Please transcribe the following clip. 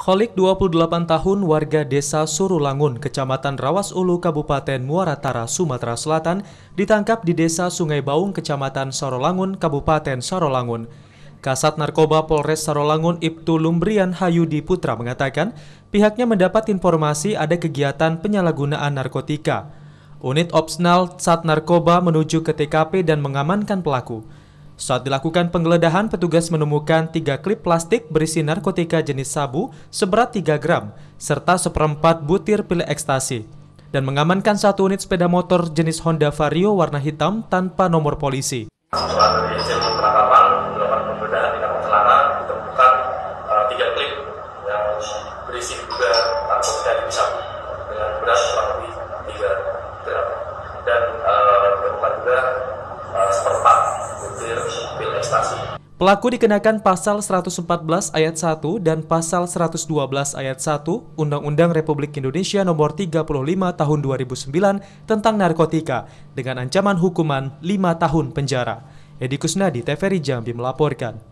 Kholik 28 tahun warga desa Surulangun, kecamatan Rawas Ulu, Kabupaten Muara Tara, Sumatera Selatan, ditangkap di desa Sungai Baung, kecamatan Sarolangun, Kabupaten Sarolangun. Kasat Narkoba Polres Sarolangun Ibtu Lumbrian Hayudi Putra mengatakan pihaknya mendapat informasi ada kegiatan penyalahgunaan narkotika. Unit Opsional Sat Narkoba menuju ke TKP dan mengamankan pelaku. Saat dilakukan penggeledahan, petugas menemukan tiga klip plastik berisi narkotika jenis sabu seberat 3 gram, serta seperempat butir pil ekstasi, dan mengamankan satu unit sepeda motor jenis Honda Vario warna hitam tanpa nomor polisi. investasi. Pelaku dikenakan pasal 114 ayat 1 dan pasal 112 ayat 1 Undang-Undang Republik Indonesia Nomor 35 Tahun 2009 tentang narkotika dengan ancaman hukuman 5 tahun penjara. Edi Kusnadi, TVRI Jambi melaporkan.